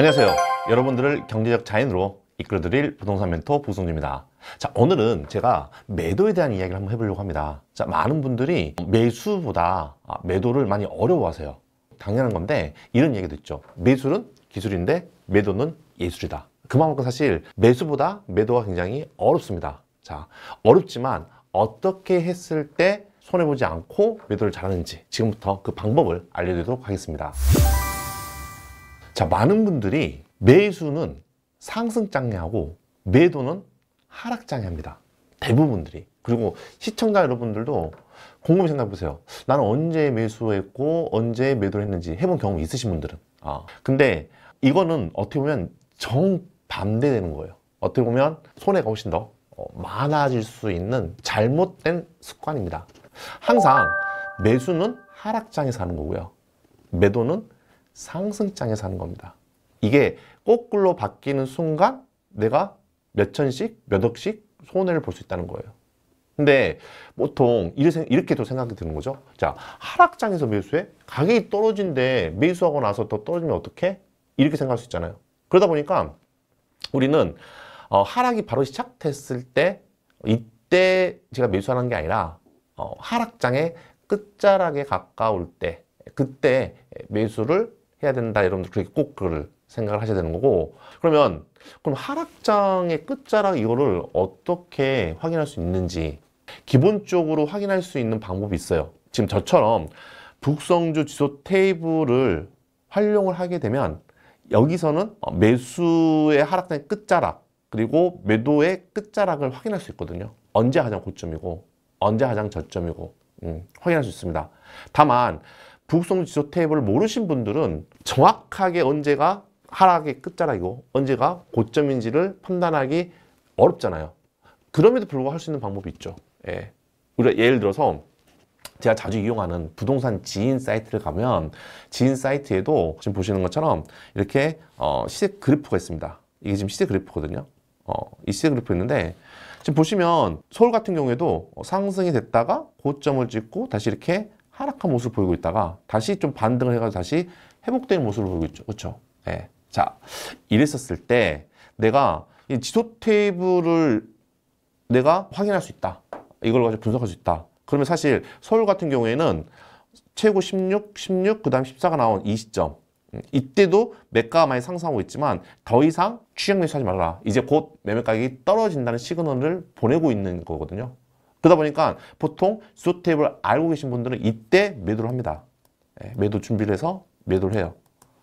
안녕하세요. 여러분들을 경제적 자인으로 이끌어드릴 부동산 멘토 보성주입니다. 자 오늘은 제가 매도에 대한 이야기를 한번 해보려고 합니다. 자 많은 분들이 매수보다 아, 매도를 많이 어려워하세요. 당연한 건데 이런 얘기도 있죠. 매수는 기술인데 매도는 예술이다. 그만큼 사실 매수보다 매도가 굉장히 어렵습니다. 자 어렵지만 어떻게 했을 때 손해보지 않고 매도를 잘하는지 지금부터 그 방법을 알려드리도록 하겠습니다. 자, 많은 분들이 매수는 상승장애하고 매도는 하락장애합니다. 대부분들이. 그리고 시청자 여러분들도 궁금해 생각해보세요. 나는 언제 매수했고 언제 매도를 했는지 해본 경험 있으신 분들은. 아, 근데 이거는 어떻게 보면 정반대되는 거예요. 어떻게 보면 손해가 훨씬 더 어, 많아질 수 있는 잘못된 습관입니다. 항상 매수는 하락장에서 하는 거고요. 매도는 상승장에 사는 겁니다. 이게 거꾸로 바뀌는 순간 내가 몇 천씩, 몇 억씩 손해를 볼 수 있다는 거예요. 근데 보통 이렇게도 생각이 드는 거죠. 자, 하락장에서 매수해? 가격이 떨어진데 매수하고 나서 더 떨어지면 어떻게? 이렇게 생각할 수 있잖아요. 그러다 보니까 우리는 어, 하락이 바로 시작됐을 때 이때 제가 매수하는 게 아니라 어, 하락장의 끝자락에 가까울 때 그때 매수를 해야 된다 여러분들 그렇게 꼭 그걸 생각을 하셔야 되는 거고 그러면 그럼 하락장의 끝자락 이거를 어떻게 확인할 수 있는지 기본적으로 확인할 수 있는 방법이 있어요 지금 저처럼 북성주 지수 테이블을 활용을 하게 되면 여기서는 매수의 하락장의 끝자락 그리고 매도의 끝자락을 확인할 수 있거든요 언제 가장 고점이고 언제 가장 저점이고 음, 확인할 수 있습니다 다만 북속성 지수 테이블을 모르신 분들은 정확하게 언제가 하락의 끝자락이고 언제가 고점인지를 판단하기 어렵잖아요. 그럼에도 불구하고 할 수 있는 방법이 있죠. 예. 우리가 예를 들어서 제가 자주 이용하는 부동산 지인 사이트를 가면 지인 사이트에도 지금 보시는 것처럼 이렇게 어, 시세 그래프가 있습니다. 이게 지금 시세 그래프거든요. 어, 이 시세 그래프 있는데 지금 보시면 서울 같은 경우에도 상승이 됐다가 고점을 찍고 다시 이렇게 하락한 모습 을 보이고 있다가 다시 좀 반등을 해가지고 다시 회복되는 모습을 보이고 있죠. 그렇죠? 네. 자, 이랬었을 때 내가 이 지소 테이블을 내가 확인할 수 있다. 이걸 가지고 분석할 수 있다. 그러면 사실 서울 같은 경우에는 최고 16, 16, 그 다음 14가 나온 이 시점 음, 이때도 매가 많이 상승하고 있지만 더 이상 취약 매수하지 말라. 이제 곧 매매 가격이 떨어진다는 시그널을 보내고 있는 거거든요. 그러다 보니까 보통 수요 탭을 알고 계신 분들은 이때 매도를 합니다. 예, 매도 준비를 해서 매도를 해요.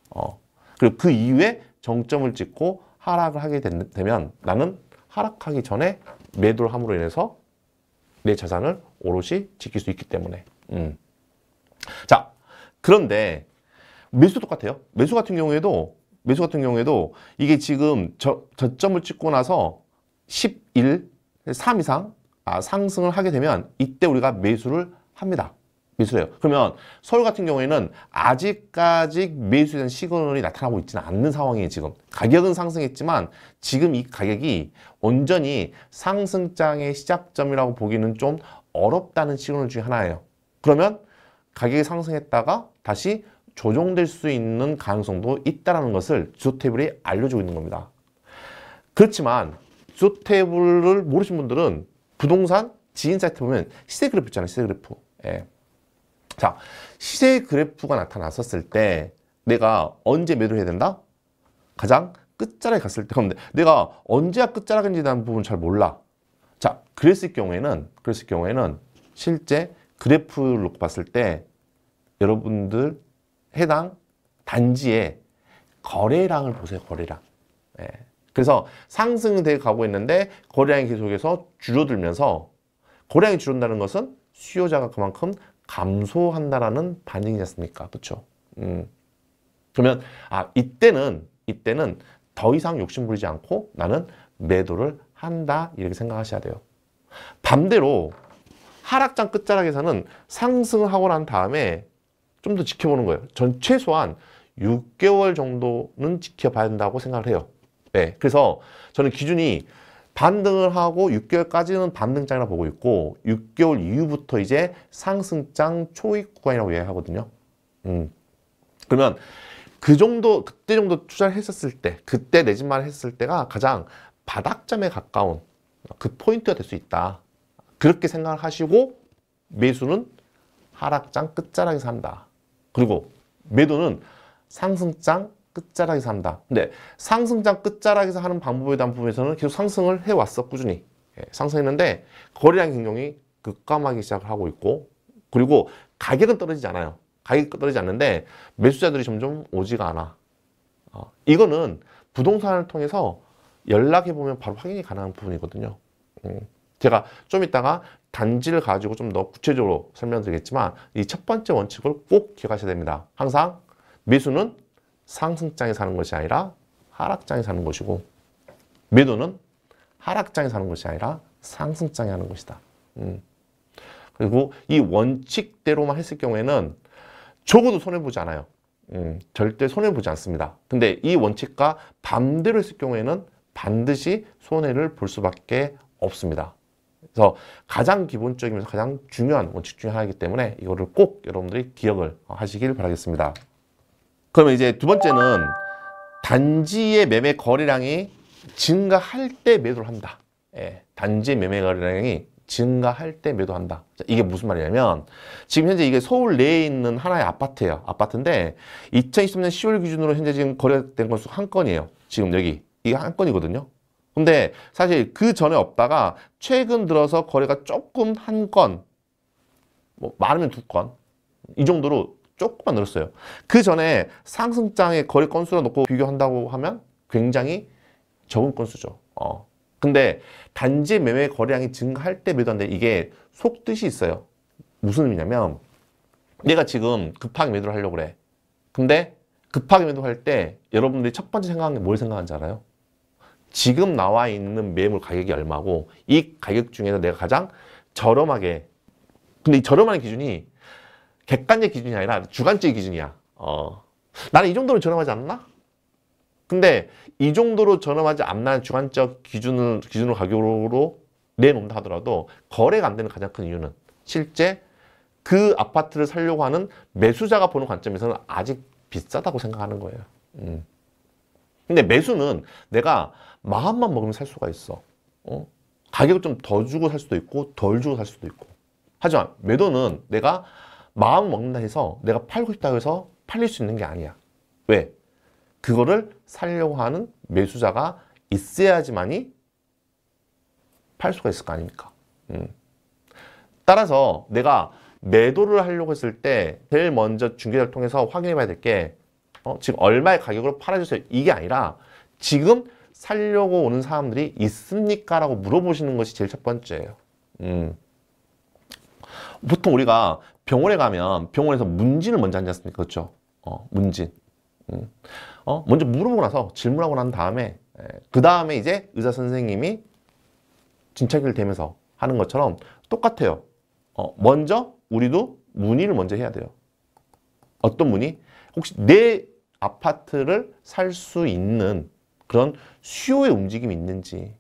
어. 그리고 그 이후에 정점을 찍고 하락을 하게 된, 되면 나는 하락하기 전에 매도를 함으로 인해서 내 자산을 오롯이 지킬 수 있기 때문에. 음. 자, 그런데 매수 똑같아요. 매수 같은 경우에도 매수 같은 경우에도 이게 지금 저, 저점을 찍고 나서 11, 3 이상 아, 상승을 하게 되면 이때 우리가 매수를 합니다. 매수해요. 그러면 서울 같은 경우에는 아직까지 매수에 대한 시그널이 나타나고 있지는 않는 상황이에요. 지금 가격은 상승했지만 지금 이 가격이 온전히 상승장의 시작점이라고 보기는 좀 어렵다는 시그널 중에 하나예요. 그러면 가격이 상승했다가 다시 조정될 수 있는 가능성도 있다는 것을 주소 테이블이 알려주고 있는 겁니다. 그렇지만 주소 테이블을 모르신 분들은 부동산, 지인 사이트 보면 시세 그래프 있잖아요. 시세 그래프. 예. 자, 시세 그래프가 나타났었을 때 내가 언제 매도해야 된다? 가장 끝자락에 갔을 때가 없는데 내가 언제야 끝자락인지 대한 부분 을잘 몰라. 자, 그랬을 경우에는 그랬을 경우에는 실제 그래프를 놓고 봤을 때 여러분들 해당 단지의 거래량을 보세요. 거래량. 예. 그래서 상승돼 되 가고 있는데 거래량이 계속해서 줄어들면서 거래량이 줄어든다는 것은 수요자가 그만큼 감소한다라는 반응이지 않습니까? 그렇죠? 음. 그러면 아 이때는 이때는 더 이상 욕심 부리지 않고 나는 매도를 한다 이렇게 생각하셔야 돼요. 반대로 하락장 끝자락에서는 상승하고 난 다음에 좀 더 지켜보는 거예요. 전 최소한 6개월 정도는 지켜봐야 된다고 생각을 해요. 네, 그래서 저는 기준이 반등을 하고 6개월까지는 반등장이라 고 보고 있고 6개월 이후부터 이제 상승장 초입 구간이라고 이야기하거든요. 음. 그러면 그 정도 그때 정도 투자를 했었을 때 그때 내집만 했을 때가 가장 바닥점에 가까운 그 포인트가 될 수 있다. 그렇게 생각을 하시고 매수는 하락장 끝자락에서 한다. 그리고 매도는 상승장 끝자락에서 한다. 근데 네. 상승장 끝자락에서 하는 방법에 대한 부분에서는 계속 상승을 해왔어 꾸준히 예, 상승했는데 거래량 경영이 급감하기 시작 하고 있고 그리고 가격은 떨어지지 않아요. 가격이 떨어지지 않는데 매수자들이 점점 오지가 않아. 어, 이거는 부동산을 통해서 연락해보면 바로 확인이 가능한 부분이거든요. 음, 제가 좀 이따가 단지를 가지고 좀 더 구체적으로 설명드리겠지만 이 첫 번째 원칙을 꼭 기억하셔야 됩니다. 항상 매수는 상승장에 사는 것이 아니라 하락장에 사는 것이고 매도는 하락장에 사는 것이 아니라 상승장에 하는 것이다. 음. 그리고 이 원칙대로만 했을 경우에는 적어도 손해보지 않아요. 음, 절대 손해보지 않습니다. 근데 이 원칙과 반대로 했을 경우에는 반드시 손해를 볼 수밖에 없습니다. 그래서 가장 기본적이면서 가장 중요한 원칙 중에 하나이기 때문에 이거를 꼭 여러분들이 기억을 하시길 바라겠습니다. 그러면 이제 두 번째는 단지의 매매 거래량이 증가할 때 매도를 한다. 예, 단지 매매 거래량이 증가할 때 매도한다. 자, 이게 무슨 말이냐면 지금 현재 이게 서울 내에 있는 하나의 아파트예요. 아파트인데 2023년 10월 기준으로 현재 지금 거래된 건수 한 건이에요. 지금 여기 이게 한 건이거든요. 근데 사실 그 전에 없다가 최근 들어서 거래가 조금 한 건, 뭐 많으면 두 건, 이 정도로 조금만 늘었어요. 그 전에 상승장의 거래 건수를 놓고 비교한다고 하면 굉장히 적은 건수죠. 어. 근데 단지 매매 거래량이 증가할 때 매도한데 이게 속뜻이 있어요. 무슨 의미냐면 내가 지금 급하게 매도를 하려고 그래. 근데 급하게 매도할 때 여러분들이 첫 번째 생각하는 게 뭘 생각하는지 알아요? 지금 나와 있는 매물 가격이 얼마고 이 가격 중에서 내가 가장 저렴하게 근데 이 저렴한 기준이 객관적 기준이 아니라 주관적 기준이야. 어. 나는 이 정도로 저렴하지 않나? 근데 이 정도로 저렴하지 않나 주관적 기준을 기준으로 가격으로 내놓는다 하더라도 거래가 안 되는 가장 큰 이유는 실제 그 아파트를 살려고 하는 매수자가 보는 관점에서는 아직 비싸다고 생각하는 거예요. 음. 근데 매수는 내가 마음만 먹으면 살 수가 있어. 어? 가격을 좀 더 주고 살 수도 있고 덜 주고 살 수도 있고. 하지만 매도는 내가 마음 먹는다 해서 내가 팔고 싶다 해서 팔릴 수 있는 게 아니야. 왜? 그거를 살려고 하는 매수자가 있어야지만이 팔 수가 있을 거 아닙니까? 음. 따라서 내가 매도를 하려고 했을 때 제일 먼저 중개자를 통해서 확인해 봐야 될게 어, 지금 얼마의 가격으로 팔아주세요 이게 아니라 지금 살려고 오는 사람들이 있습니까? 라고 물어보시는 것이 제일 첫 번째예요. 음. 보통 우리가 병원에 가면 병원에서 문진을 먼저 하지 않습니까? 그렇죠? 어, 문진. 음. 어, 먼저 물어보라서 질문하고 난 다음에 예, 그 다음에 이제 의사 선생님이 진찰기를 대면서 하는 것처럼 똑같아요. 어, 먼저 우리도 문의를 먼저 해야 돼요. 어떤 문의? 혹시 내 아파트를 살 수 있는 그런 수요의 움직임이 있는지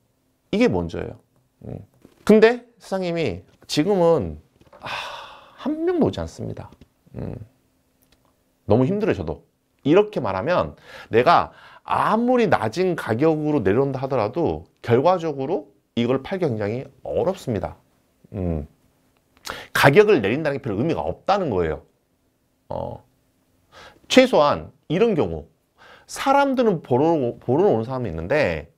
이게 먼저예요. 음. 근데 사장님이 지금은 아, 한 명도 오지 않습니다. 음. 너무 힘들어요, 저도. 이렇게 말하면 내가 아무리 낮은 가격으로 내려온다 하더라도 결과적으로 이걸 팔기 굉장히 어렵습니다. 음. 가격을 내린다는 게 별 의미가 없다는 거예요. 어. 최소한 이런 경우 사람들은 보러, 보러 오는 사람이 있는데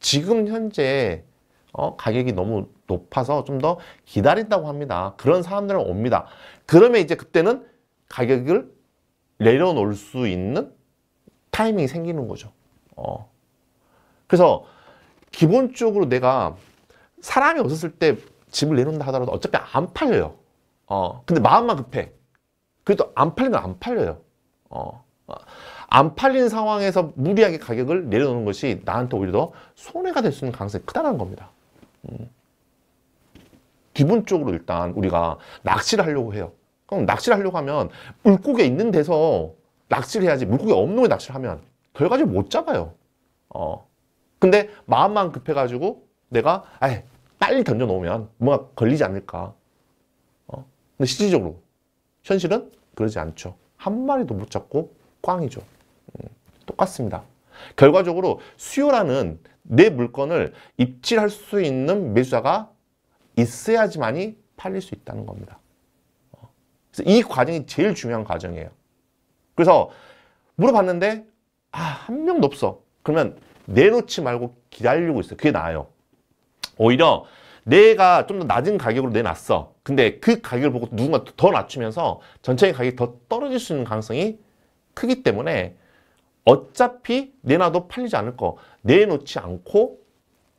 지금 현재 어, 가격이 너무 높아서 좀 더 기다린다고 합니다. 그런 사람들은 옵니다. 그러면 이제 그때는 가격을 내려놓을 수 있는 타이밍이 생기는 거죠. 어. 그래서 기본적으로 내가 사람이 없었을 때 집을 내놓는다 하더라도 어차피 안 팔려요. 어. 근데 마음만 급해. 그래도 안 팔리면 안 팔려요. 어. 안 팔린 상황에서 무리하게 가격을 내려놓는 것이 나한테 오히려 더 손해가 될 수 있는 가능성이 크다는 겁니다. 음. 기본적으로 일단 우리가 낚시를 하려고 해요. 그럼 낚시를 하려고 하면 물고기 있는 데서 낚시를 해야지 물고기 없는 데 낚시를 하면 결과적으로 못 잡아요. 어. 근데 마음만 급해가지고 내가 아 빨리 던져 놓으면 뭔가 걸리지 않을까. 어. 근데 실질적으로 현실은 그러지 않죠. 한 마리도 못 잡고 꽝이죠. 음, 똑같습니다. 결과적으로 수요라는 내 물건을 입질할 수 있는 매수자가 있어야지만이 팔릴 수 있다는 겁니다. 어. 그래서 이 과정이 제일 중요한 과정이에요. 그래서 물어봤는데 아, 한 명도 없어. 그러면 내놓지 말고 기다리고 있어요. 그게 나아요. 오히려 내가 좀 더 낮은 가격으로 내놨어. 근데 그 가격을 보고 누군가 더 낮추면서 전체의 가격이 더 떨어질 수 있는 가능성이 크기 때문에 어차피 내놔도 팔리지 않을 거 내놓지 않고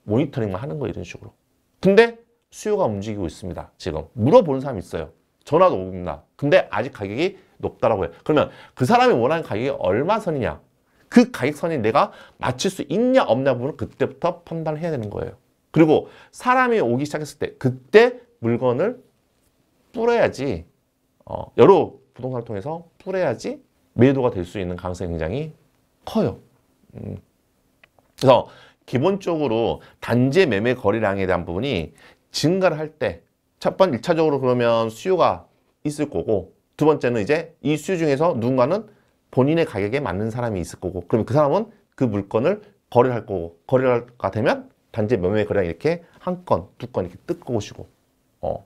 모니터링만 하는 거 이런 식으로. 근데 수요가 움직이고 있습니다. 지금 물어보는 사람이 있어요. 전화도 옵니다. 근데 아직 가격이 높다라고 해요. 그러면 그 사람이 원하는 가격이 얼마 선이냐? 그 가격선이 내가 맞출 수 있냐 없냐 부분을 그때부터 판단을 해야 되는 거예요. 그리고 사람이 오기 시작했을 때 그때 물건을 뿌려야지 어, 여러 부동산을 통해서 뿌려야지 매도가 될 수 있는 가능성이 굉장히 커요. 음. 그래서 기본적으로 단지 매매 거래량에 대한 부분이 증가를 할 때 첫 번째 1차적으로 그러면 수요가 있을 거고 두 번째는 이제 이 수요 중에서 누군가는 본인의 가격에 맞는 사람이 있을 거고 그러면그 사람은 그 물건을 거래를 할 거고 거래가 되면 단지 매매 거래량 이렇게 한 건, 두 건 이렇게 뜯고 오시고 어.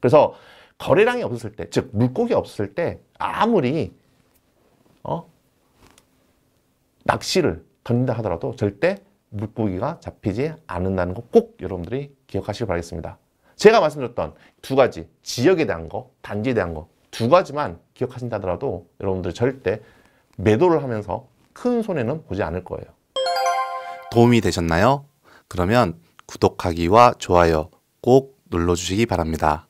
그래서 거래량이 없었을 때, 즉 물고기 없었을 때 아무리 어? 낚시를 던진다 하더라도 절대 물고기가 잡히지 않는다는 거 꼭 여러분들이 기억하시길 바라겠습니다. 제가 말씀드렸던 두 가지 지역에 대한 거, 단지에 대한 거 두 가지만 기억하신다 더라도 여러분들 절대 매도를 하면서 큰 손해는 보지 않을 거예요. 도움이 되셨나요? 그러면 구독하기와 좋아요 꼭 눌러주시기 바랍니다.